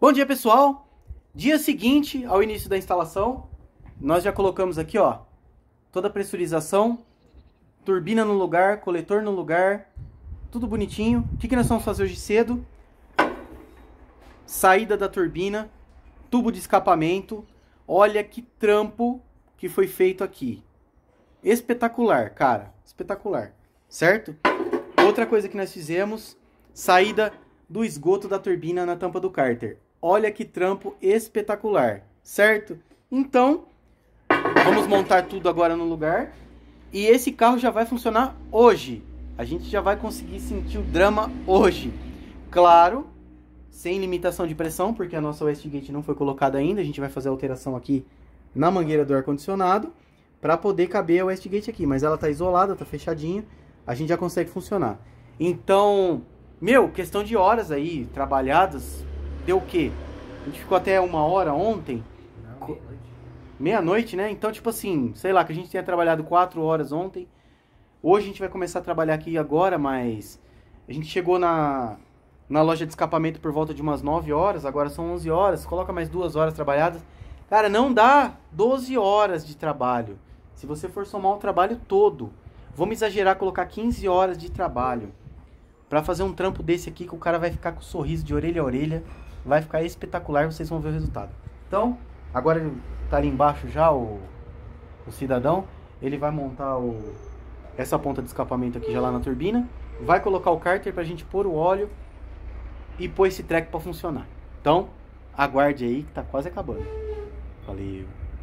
Bom dia, pessoal! Dia seguinte ao início da instalação, nós já colocamos aqui, ó, toda a pressurização, turbina no lugar, coletor no lugar, tudo bonitinho. O que, que nós vamos fazer hoje cedo? Saída da turbina, tubo de escapamento. Olha que trampo que foi feito aqui. Espetacular, cara, espetacular, certo? Outra coisa que nós fizemos, saída do esgoto da turbina na tampa do cárter. Olha que trampo espetacular, certo? Então, vamos montar tudo agora no lugar. E esse carro já vai funcionar hoje. A gente já vai conseguir sentir o drama hoje. Claro, sem limitação de pressão, porque a nossa Westgate não foi colocada ainda. A gente vai fazer a alteração aqui na mangueira do ar-condicionado para poder caber a Westgate aqui. Mas ela está isolada, está fechadinha. A gente já consegue funcionar. Então, meu, questão de horas aí, trabalhadas, deu o quê? A gente ficou até uma hora ontem. Meia-noite, meia né? Então, tipo assim, sei lá, que a gente tenha trabalhado quatro horas ontem. Hoje a gente vai começar a trabalhar aqui agora, mas a gente chegou na, na loja de escapamento por volta de umas 9 horas, agora são 11 horas, coloca mais duas horas trabalhadas. Cara, não dá 12 horas de trabalho. Se você for somar o trabalho todo, vamos exagerar, colocar 15 horas de trabalho para fazer um trampo desse aqui que o cara vai ficar com um sorriso de orelha a orelha, vai ficar espetacular, vocês vão ver o resultado. Então, agora tá ali embaixo já o, o cidadão, ele vai montar o, essa ponta de escapamento aqui já lá na turbina, vai colocar o cárter pra gente pôr o óleo e pôr esse treco para funcionar. Então, aguarde aí que tá quase acabando. Valeu.